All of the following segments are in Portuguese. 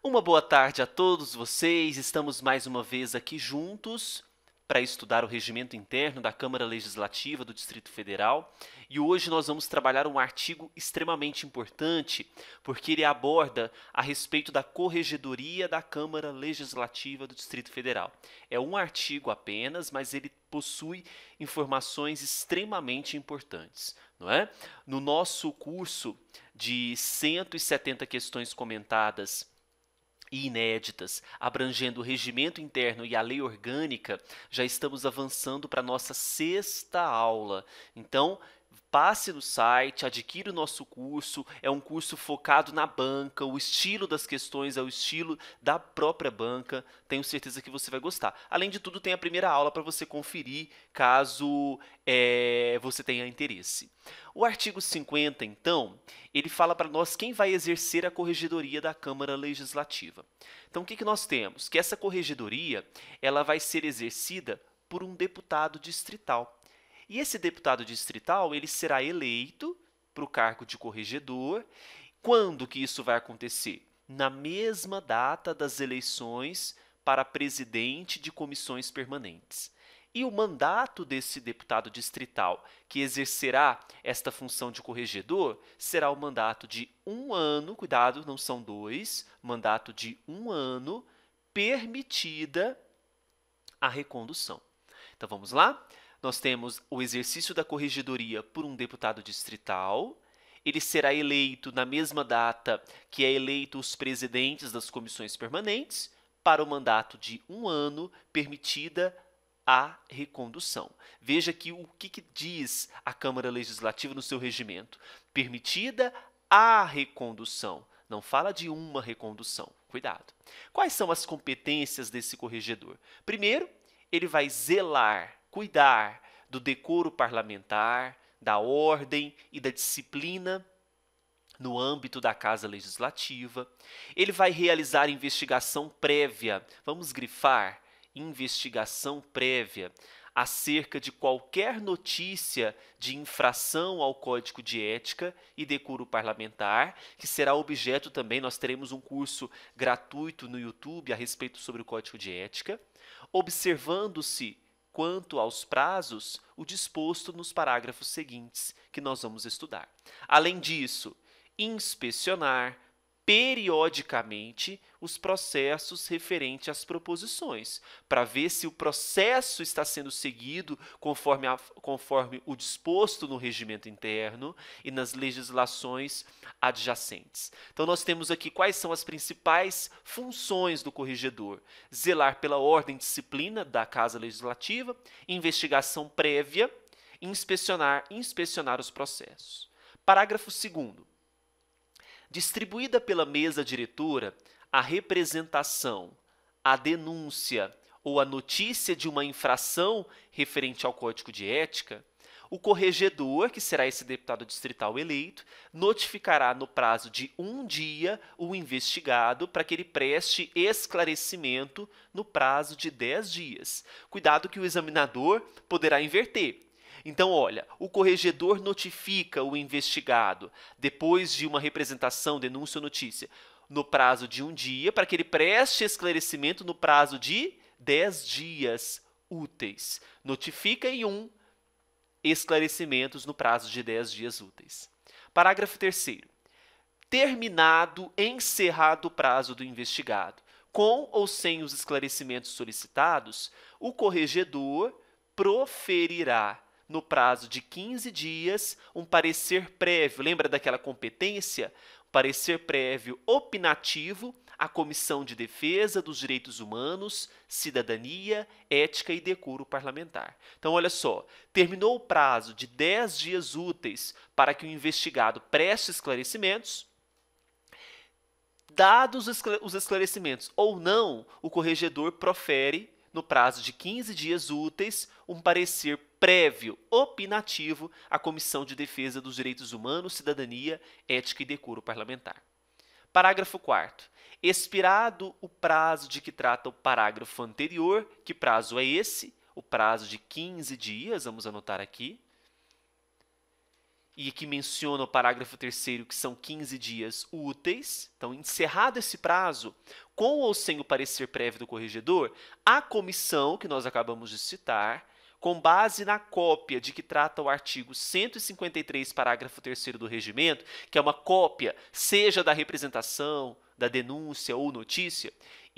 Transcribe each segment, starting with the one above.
Uma boa tarde a todos vocês. Estamos mais uma vez aqui juntos para estudar o regimento interno da Câmara Legislativa do Distrito Federal. E hoje nós vamos trabalhar um artigo extremamente importante, porque ele aborda a respeito da corregedoria da Câmara Legislativa do Distrito Federal. É um artigo apenas, mas ele possui informações extremamente importantes, não é? No nosso curso de 170 questões comentadas e inéditas, abrangendo o regimento interno e a lei orgânica, já estamos avançando para a nossa sexta aula. Então, passe no site, adquira o nosso curso. É um curso focado na banca, o estilo das questões é o estilo da própria banca. Tenho certeza que você vai gostar. Além de tudo, tem a primeira aula para você conferir, caso é, você tenha interesse. O artigo 50, então, ele fala para nós quem vai exercer a corregedoria da Câmara Legislativa. Então, o que, que nós temos? Que essa corregedoria ela vai ser exercida por um deputado distrital. E esse deputado distrital, ele será eleito para o cargo de corregedor. Quando que isso vai acontecer? Na mesma data das eleições para presidente de comissões permanentes. E o mandato desse deputado distrital que exercerá esta função de corregedor será o mandato de um ano, cuidado, não são dois, mandato de um ano, permitida a recondução. Então vamos lá? nós temos o exercício da corregedoria por um deputado distrital. Ele será eleito na mesma data que é eleito os presidentes das comissões permanentes para o mandato de um ano, permitida a recondução. Veja que o que, que diz a Câmara Legislativa no seu regimento: permitida a recondução. Não fala de uma recondução. Cuidado. Quais são as competências desse corregedor? Primeiro, ele vai zelar cuidar do decoro parlamentar, da ordem e da disciplina no âmbito da Casa Legislativa. Ele vai realizar investigação prévia, vamos grifar, investigação prévia acerca de qualquer notícia de infração ao Código de Ética e Decoro Parlamentar, que será objeto também, nós teremos um curso gratuito no YouTube a respeito sobre o Código de Ética, observando-se quanto aos prazos o disposto nos parágrafos seguintes que nós vamos estudar. Além disso, inspecionar, periodicamente os processos referentes às proposições, para ver se o processo está sendo seguido conforme, a, conforme o disposto no regimento interno e nas legislações adjacentes. Então, nós temos aqui quais são as principais funções do corregedor: zelar pela ordem e disciplina da Casa Legislativa, investigação prévia, inspecionar, inspecionar os processos. Parágrafo 2 distribuída pela mesa diretora a representação, a denúncia ou a notícia de uma infração referente ao Código de Ética, o corregedor, que será esse deputado distrital eleito, notificará no prazo de um dia o investigado para que ele preste esclarecimento no prazo de 10 dias. Cuidado que o examinador poderá inverter. Então, olha, o corregedor notifica o investigado, depois de uma representação, denúncia ou notícia, no prazo de um dia, para que ele preste esclarecimento no prazo de 10 dias úteis. Notifica em um esclarecimentos no prazo de 10 dias úteis. Parágrafo 3. Terminado, encerrado o prazo do investigado, com ou sem os esclarecimentos solicitados, o corregedor proferirá no prazo de 15 dias, um parecer prévio, lembra daquela competência? Parecer prévio opinativo à Comissão de Defesa dos Direitos Humanos, Cidadania, Ética e Decoro Parlamentar. Então, olha só, terminou o prazo de 10 dias úteis para que o investigado preste esclarecimentos, dados os esclarecimentos ou não, o corregedor profere no prazo de 15 dias úteis, um parecer prévio opinativo à Comissão de Defesa dos Direitos Humanos, Cidadania, Ética e Decoro Parlamentar. Parágrafo 4. Expirado o prazo de que trata o parágrafo anterior, que prazo é esse? O prazo de 15 dias, vamos anotar aqui e que menciona o parágrafo terceiro, que são 15 dias úteis. Então, encerrado esse prazo, com ou sem o parecer prévio do corregedor, a comissão que nós acabamos de citar, com base na cópia de que trata o artigo 153, parágrafo 3 do regimento, que é uma cópia, seja da representação, da denúncia ou notícia,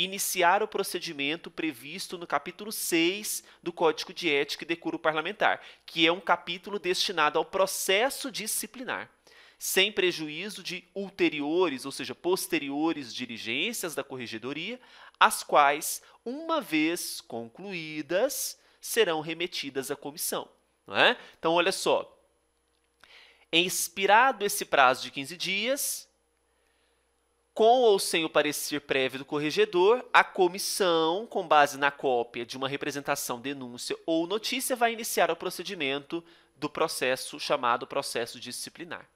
iniciar o procedimento previsto no capítulo 6 do Código de Ética e Decoro Parlamentar, que é um capítulo destinado ao processo disciplinar, sem prejuízo de ulteriores, ou seja, posteriores diligências da corregedoria, as quais, uma vez concluídas, serão remetidas à comissão. É? Então, olha só. Expirado esse prazo de 15 dias, com ou sem o parecer prévio do corregedor, a comissão, com base na cópia de uma representação, denúncia ou notícia, vai iniciar o procedimento do processo chamado processo disciplinar.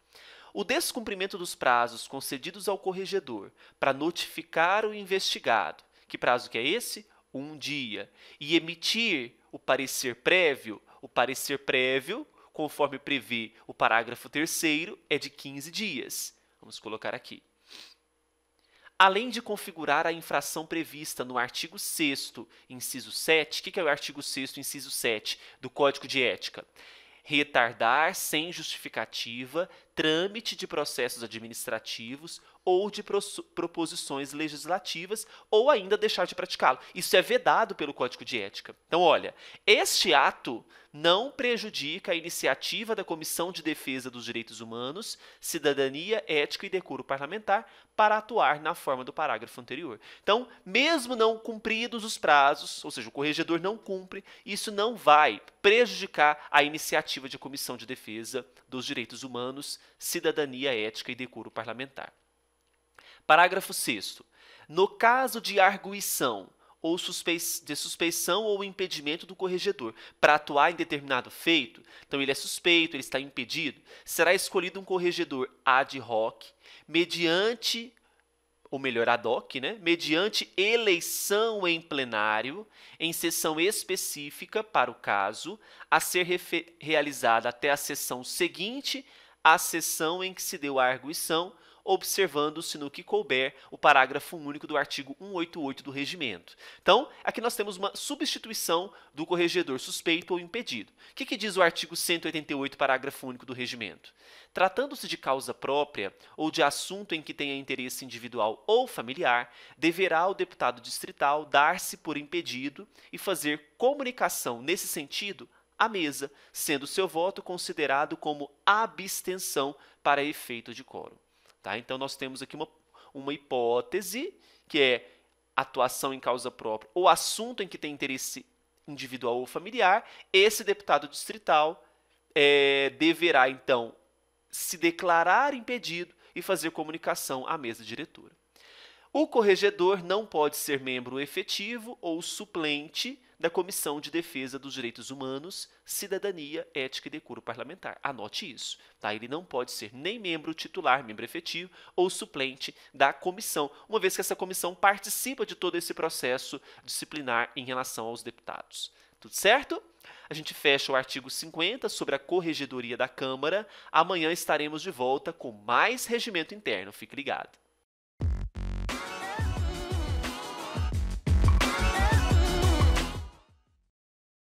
O descumprimento dos prazos concedidos ao corregedor para notificar o investigado, que prazo que é esse? Um dia, e emitir o parecer prévio, o parecer prévio, conforme prevê o parágrafo 3 é de 15 dias. Vamos colocar aqui além de configurar a infração prevista no artigo 6 inciso 7, o que é o artigo 6 inciso 7 do Código de Ética? Retardar sem justificativa, trâmite de processos administrativos ou de proposições legislativas, ou ainda deixar de praticá-lo. Isso é vedado pelo Código de Ética. Então, olha, este ato não prejudica a iniciativa da Comissão de Defesa dos Direitos Humanos, Cidadania, Ética e Decoro Parlamentar para atuar na forma do parágrafo anterior. Então, mesmo não cumpridos os prazos, ou seja, o corregedor não cumpre, isso não vai prejudicar a iniciativa de Comissão de Defesa dos Direitos Humanos, cidadania ética e decoro parlamentar. Parágrafo 6. No caso de arguição ou de suspeição ou impedimento do corregedor para atuar em determinado feito, então ele é suspeito, ele está impedido, será escolhido um corregedor ad hoc, mediante, ou melhor, ad hoc, né? mediante eleição em plenário, em sessão específica para o caso, a ser realizada até a sessão seguinte à sessão em que se deu a arguição, observando-se no que couber o parágrafo único do artigo 188 do regimento. Então, aqui nós temos uma substituição do corregedor suspeito ou impedido. O que, que diz o artigo 188, parágrafo único do regimento? Tratando-se de causa própria ou de assunto em que tenha interesse individual ou familiar, deverá o deputado distrital dar-se por impedido e fazer comunicação nesse sentido à mesa, sendo seu voto considerado como abstenção para efeito de quórum. Tá? Então, nós temos aqui uma, uma hipótese que é atuação em causa própria ou assunto em que tem interesse individual ou familiar, esse deputado distrital é, deverá, então, se declarar impedido e fazer comunicação à mesa diretora. O corregedor não pode ser membro efetivo ou suplente da Comissão de Defesa dos Direitos Humanos, Cidadania, Ética e Decoro Parlamentar. Anote isso. Tá? Ele não pode ser nem membro titular, membro efetivo ou suplente da comissão, uma vez que essa comissão participa de todo esse processo disciplinar em relação aos deputados. Tudo certo? A gente fecha o artigo 50 sobre a corregedoria da Câmara. Amanhã estaremos de volta com mais regimento interno. Fique ligado.